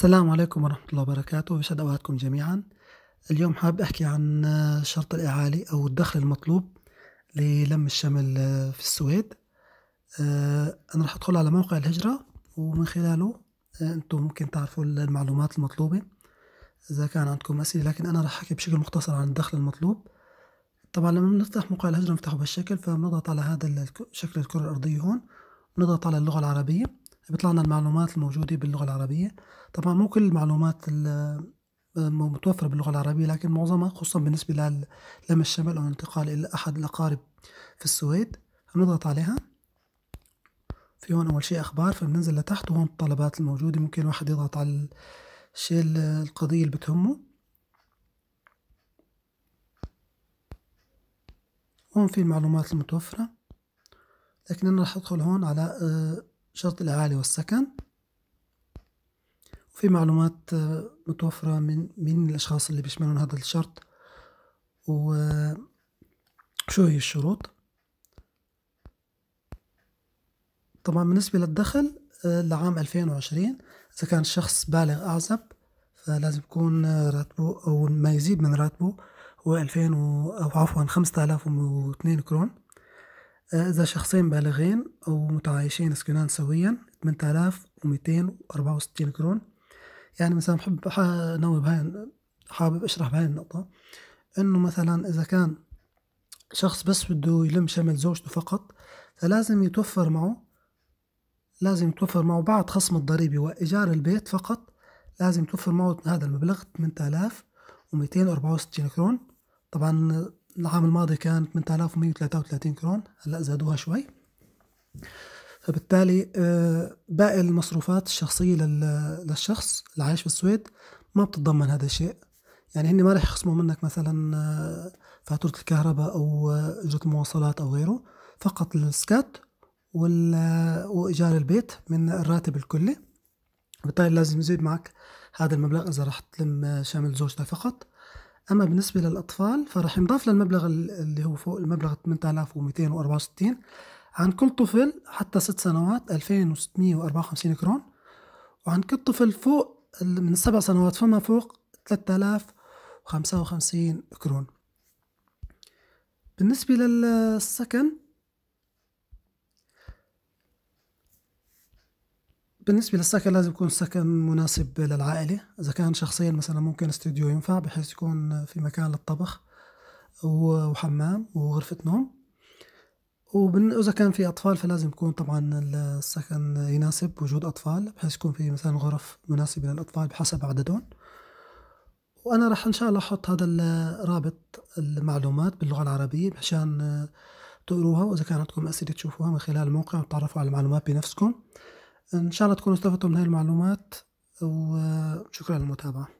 السلام عليكم ورحمة الله وبركاته بشهد أوقاتكم جميعا اليوم حاب أحكي عن شرط الإعالي أو الدخل المطلوب للم الشمل في السويد آه، أنا رح أدخل على موقع الهجرة ومن خلاله آه، أنتم ممكن تعرفوا المعلومات المطلوبة إذا كان عندكم أسئلة لكن أنا رح أحكي بشكل مختصر عن الدخل المطلوب طبعا لما بنفتح موقع الهجرة نفتحه بهالشكل فبنضغط على هذا شكل الكرة الأرضية هون بنضغط على اللغة العربية بيطلع لنا المعلومات الموجودة باللغة العربية طبعا مو كل المعلومات متوفرة باللغة العربية لكن معظمها خصوصا بالنسبة للم الشمل أو الانتقال إلى أحد الأقارب في السويد بنضغط عليها في هون أول شيء أخبار فبننزل لتحت وهون الطلبات الموجودة ممكن واحد يضغط على الشيء القضية اللي بتهمه هون في المعلومات المتوفرة لكن أنا راح أدخل هون على آه، شرط الأهالي والسكن وفي معلومات آه، متوفرة من من الأشخاص اللي بيشملون هذا الشرط وشو آه، هي الشروط طبعا بالنسبة للدخل آه، لعام 2020 إذا كان الشخص بالغ أعزب فلازم يكون راتبه أو ما يزيد من راتبه هو 2000 و... أو عفوا 5002 كرون إذا شخصين بالغين أو متعايشين يسكنان سويا 8264 كرون يعني مثلا بحب أنوه بهاي حابب أشرح بهاي النقطة إنه مثلا إذا كان شخص بس بده يلم شمل زوجته فقط فلازم يتوفر معه لازم يتوفر معه بعد خصم الضريبة وإيجار البيت فقط لازم يتوفر معه هذا المبلغ 8264 كرون طبعا العام الماضي كانت 8133 كرون هلا زادوها شوي فبالتالي آه، باقي المصروفات الشخصية للشخص اللي عايش ما بتتضمن هذا الشيء يعني هني ما رح يخصموا منك مثلا آه، فاتورة الكهرباء أو آه، أجرة المواصلات أو غيره فقط السكات وإيجار البيت من الراتب الكلي بالتالي لازم يزيد معك هذا المبلغ إذا رح تلم شامل زوجتك فقط اما بالنسبه للاطفال فرح ينضاف للمبلغ اللي هو فوق المبلغ 8264 عن كل طفل حتى 6 سنوات 2654 كرون وعن كل طفل فوق من سبع سنوات فما فوق 3055 كرون بالنسبة للسكن بالنسبة للسكن لازم يكون السكن مناسب للعائلة إذا كان شخصيا مثلا ممكن استوديو ينفع بحيث يكون في مكان للطبخ وحمام وغرفة نوم وإذا كان في أطفال فلازم يكون طبعا السكن يناسب وجود أطفال بحيث يكون في مثلا غرف مناسبة للأطفال بحسب عددهم وأنا راح إن شاء الله أحط هذا الرابط المعلومات باللغة العربية عشان تقروها وإذا كان عندكم أسئلة تشوفوها من خلال الموقع وتتعرفوا على المعلومات بنفسكم إن شاء الله تكونوا استفدتوا من هاي المعلومات وشكرا للمتابعة